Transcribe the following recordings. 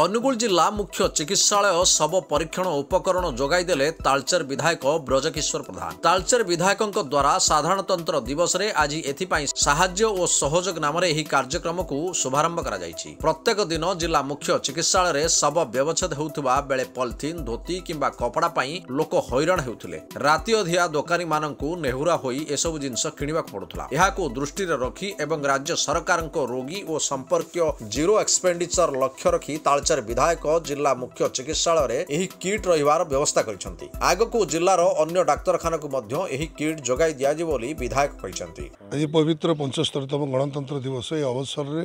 ଅନୁଗୁଳ ଜିଲ୍ଲା ମୁଖ୍ୟ ଚିକିତ୍ସାଳୟ ଶବ ପରୀକ୍ଷଣ ଉପକରଣ ଯୋଗାଇ ଦେଲେ ତାଳଚେର ବିଧାୟକ ବ୍ରଜକିଶୋର ପ୍ରଧାନ ତାଳଚେର ବିଧାୟକଙ୍କ ଦ୍ୱାରା ସାଧାରଣତନ୍ତ୍ର ଦିବସରେ ଆଜି ଏଥିପାଇଁ ସାହାଯ୍ୟ ଓ ସହଯୋଗ ନାମରେ ଏହି କାର୍ଯ୍ୟକ୍ରମକୁ ଶୁଭାରମ୍ଭ କରାଯାଇଛି ପ୍ରତ୍ୟେକ ଦିନ ଜିଲ୍ଲା ମୁଖ୍ୟ ଚିକିତ୍ସାଳୟରେ ଶବ ବ୍ୟବଚ୍ଛେଦ ହେଉଥିବା ବେଳେ ପଲିଥିନ୍ ଧୋତି କିମ୍ବା କପଡ଼ା ପାଇଁ ଲୋକ ହଇରାଣ ହେଉଥିଲେ ରାତି ଅଧିଆ ଦୋକାନୀମାନଙ୍କୁ ନେହୁରା ହୋଇ ଏସବୁ ଜିନିଷ କିଣିବାକୁ ପଡ଼ୁଥିଲା ଏହାକୁ ଦୃଷ୍ଟିରେ ରଖି ଏବଂ ରାଜ୍ୟ ସରକାରଙ୍କ ରୋଗୀ ଓ ସମ୍ପର୍କୀୟ ଜିରୋ ଏକ୍ସପେଣ୍ଡିଚର ଲକ୍ଷ୍ୟ ରଖି ତାଳ କାଲଚାର ବିଧାୟକ ଜିଲ୍ଲା ମୁଖ୍ୟ ଚିକିତ୍ସାଳୟରେ ଏହି କିଟ୍ ରହିବାର ବ୍ୟବସ୍ଥା କରିଛନ୍ତି ଆଗକୁ ଜିଲ୍ଲାର ଅନ୍ୟ ଡାକ୍ତରଖାନାକୁ ମଧ୍ୟ ଏହି କିଟ୍ ଯୋଗାଇ ଦିଆଯିବ ବୋଲି ବିଧାୟକ କହିଛନ୍ତି ଆଜି ପବିତ୍ର ପଞ୍ଚସ୍ତରୀତମ ଗଣତନ୍ତ୍ର ଦିବସ ଏହି ଅବସରରେ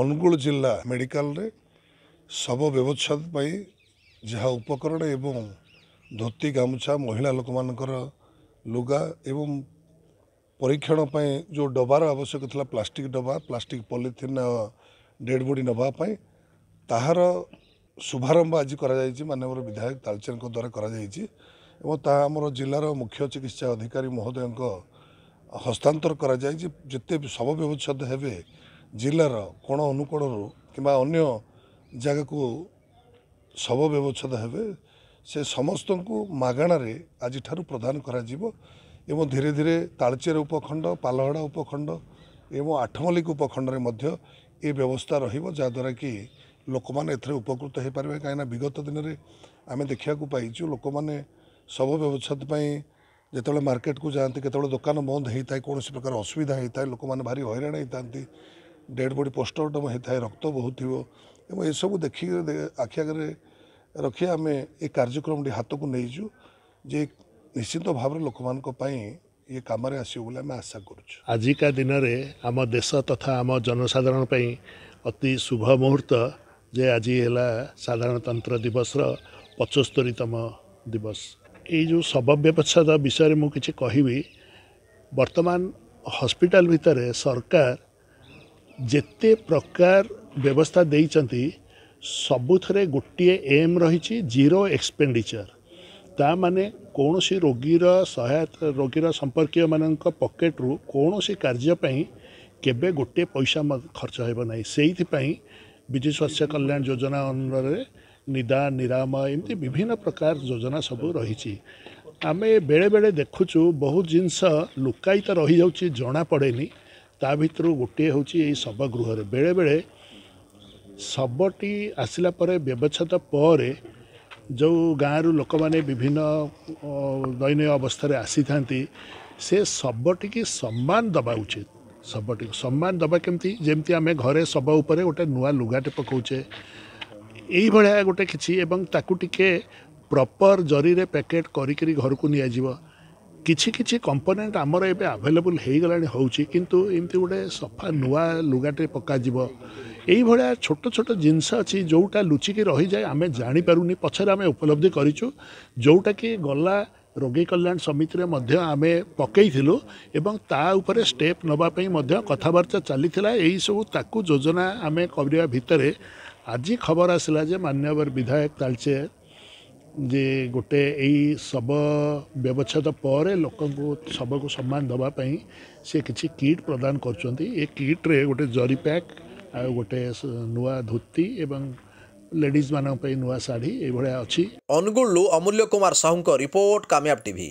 ଅନୁଗୁଳ ଜିଲ୍ଲା ମେଡ଼ିକାଲରେ ଶବ ବ୍ୟବଚ୍ଛେଦ ପାଇଁ ଯାହା ଉପକରଣ ଏବଂ ଧୋତି ଗାମୁଛା ମହିଳା ଲୋକମାନଙ୍କର ଲୁଗା ଏବଂ ପରୀକ୍ଷଣ ପାଇଁ ଯେଉଁ ଡବାର ଆବଶ୍ୟକ ଥିଲା ପ୍ଲାଷ୍ଟିକ୍ ଡବା ପ୍ଲାଷ୍ଟିକ୍ ପଲିଥିନ୍ ଡେଡ଼୍ ବଡ଼ି ନେବା ପାଇଁ ତାହାର ଶୁଭାରମ୍ଭ ଆଜି କରାଯାଇଛି ମାନ୍ୟବର ବିଧାୟକ ତାଳଚେରଙ୍କ ଦ୍ୱାରା କରାଯାଇଛି ଏବଂ ତାହା ଆମର ଜିଲ୍ଲାର ମୁଖ୍ୟ ଚିକିତ୍ସା ଅଧିକାରୀ ମହୋଦୟଙ୍କ ହସ୍ତାନ୍ତର କରାଯାଇଛି ଯେତେ ଶବ ବ୍ୟବଚ୍ଛେଦ ହେବେ ଜିଲ୍ଲାର କୋଣ ଅନୁକୋଣରୁ କିମ୍ବା ଅନ୍ୟ ଜାଗାକୁ ଶବ ବ୍ୟବଚ୍ଛେଦ ହେବେ ସେ ସମସ୍ତଙ୍କୁ ମାଗଣାରେ ଆଜିଠାରୁ ପ୍ରଦାନ କରାଯିବ ଏବଂ ଧୀରେ ଧୀରେ ତାଳଚେର ଉପଖଣ୍ଡ ପାଲହଡ଼ା ଉପଖଣ୍ଡ ଏବଂ ଆଠମଲ୍ଲିକ ଉପଖଣ୍ଡରେ ମଧ୍ୟ ଏ ବ୍ୟବସ୍ଥା ରହିବ ଯାହାଦ୍ୱାରା କି ଲୋକମାନେ ଏଥିରେ ଉପକୃତ ହୋଇପାରିବେ କାହିଁକିନା ବିଗତ ଦିନରେ ଆମେ ଦେଖିବାକୁ ପାଇଛୁ ଲୋକମାନେ ଶବ ବ୍ୟବଚ୍ଛେଦ ପାଇଁ ଯେତେବେଳେ ମାର୍କେଟକୁ ଯାଆନ୍ତି କେତେବେଳେ ଦୋକାନ ବନ୍ଦ ହୋଇଥାଏ କୌଣସି ପ୍ରକାର ଅସୁବିଧା ହୋଇଥାଏ ଲୋକମାନେ ଭାରି ହଇରାଣ ହୋଇଥାନ୍ତି ଡେଡ଼ବଡ଼ି ପୋଷ୍ଟମର୍ଟମ୍ ହୋଇଥାଏ ରକ୍ତ ବହୁଥିବ ଏବଂ ଏସବୁ ଦେଖିକି ଆଖି ଆଗରେ ରଖି ଆମେ ଏ କାର୍ଯ୍ୟକ୍ରମଟି ହାତକୁ ନେଇଛୁ ଯେ ନିଶ୍ଚିନ୍ତ ଭାବରେ ଲୋକମାନଙ୍କ ପାଇଁ ଇଏ କାମରେ ଆସିବ ବୋଲି ଆମେ ଆଶା କରୁଛୁ ଆଜିକା ଦିନରେ ଆମ ଦେଶ ତଥା ଆମ ଜନସାଧାରଣ ପାଇଁ ଅତି ଶୁଭ ମୁହୂର୍ତ୍ତ ଯେ ଆଜି ହେଲା ସାଧାରଣତନ୍ତ୍ର ଦିବସର ପଞ୍ଚସ୍ତରୀତମ ଦିବସ ଏଇ ଯେଉଁ ଶବ ବ୍ୟବଚ୍ଛେଦ ବିଷୟରେ ମୁଁ କିଛି କହିବି ବର୍ତ୍ତମାନ ହସ୍ପିଟାଲ ଭିତରେ ସରକାର ଯେତେ ପ୍ରକାର ବ୍ୟବସ୍ଥା ଦେଇଛନ୍ତି ସବୁଥିରେ ଗୋଟିଏ ଏମ୍ ରହିଛି ଜିରୋ ଏକ୍ସପେଣ୍ଡିଚର ତାମାନେ କୌଣସି ରୋଗୀର ସହାୟତା ରୋଗୀର ସମ୍ପର୍କୀୟମାନଙ୍କ ପକେଟରୁ କୌଣସି କାର୍ଯ୍ୟ ପାଇଁ କେବେ ଗୋଟିଏ ପଇସା ଖର୍ଚ୍ଚ ହେବ ନାହିଁ ସେଇଥିପାଇଁ विजु स्वास्थ्य कल्याण योजना अनु निदान निरामय एमि विभिन्न प्रकार जोजना सबै रहेछ आमे बेला बेला देखुछु बहु जिनिस लुकै तिहो जना पढेन ताभर गोटे हौ चाहिँ ए शब गृह बेला बेला शबटी आसलाप्छेदर जो गाँउर लोक विभिन्न दैन अवस्था आसिथा शबटी कि सम्मान दबा उचित ଶବଟିକୁ ସମ୍ମାନ ଦେବା କେମିତି ଯେମିତି ଆମେ ଘରେ ଶବ ଉପରେ ଗୋଟେ ନୂଆ ଲୁଗାଟେ ପକାଉଛେ ଏଇଭଳିଆ ଗୋଟେ କିଛି ଏବଂ ତାକୁ ଟିକେ ପ୍ରପର୍ ଜରିରେ ପ୍ୟାକେଟ୍ କରିକିରି ଘରକୁ ନିଆଯିବ କିଛି କିଛି କମ୍ପୋନେଣ୍ଟ ଆମର ଏବେ ଆଭେଲେବୁଲ୍ ହେଇଗଲାଣି ହେଉଛି କିନ୍ତୁ ଏମିତି ଗୋଟେ ସଫା ନୂଆ ଲୁଗାଟେ ପକାଯିବ ଏଇଭଳିଆ ଛୋଟ ଛୋଟ ଜିନିଷ ଅଛି ଯେଉଁଟା ଲୁଚିକି ରହିଯାଏ ଆମେ ଜାଣିପାରୁନି ପଛରେ ଆମେ ଉପଲବ୍ଧି କରିଛୁ ଯେଉଁଟାକି ଗଲା ରୋଗୀ କଲ୍ୟାଣ ସମିତିରେ ମଧ୍ୟ ଆମେ ପକାଇଥିଲୁ ଏବଂ ତା ଉପରେ ଷ୍ଟେପ୍ ନେବା ପାଇଁ ମଧ୍ୟ କଥାବାର୍ତ୍ତା ଚାଲିଥିଲା ଏହିସବୁ ତାକୁ ଯୋଜନା ଆମେ କରିବା ଭିତରେ ଆଜି ଖବର ଆସିଲା ଯେ ମାନ୍ୟବର ବିଧାୟକ ତାଳଚେ ଯେ ଗୋଟେ ଏଇ ଶବ ବ୍ୟବଚ୍ଛେଦ ପରେ ଲୋକଙ୍କୁ ଶବକୁ ସମ୍ମାନ ଦେବା ପାଇଁ ସେ କିଛି କିଟ୍ ପ୍ରଦାନ କରୁଛନ୍ତି ଏ କିଟ୍ରେ ଗୋଟେ ଜରି ପ୍ୟାକ୍ ଆଉ ଗୋଟେ ନୂଆ ଧୋତି ଏବଂ ଲେଡିଜ୍ ମାନଙ୍କ ପାଇଁ ନୂଆ ଶାଢ଼ୀ ଏଇଭଳିଆ ଅଛି ଅନୁଗୁଳରୁ ଅମୂଲ୍ୟ କୁମାର ସାହୁଙ୍କ ରିପୋର୍ଟ କାମିଆବ ଟିଭି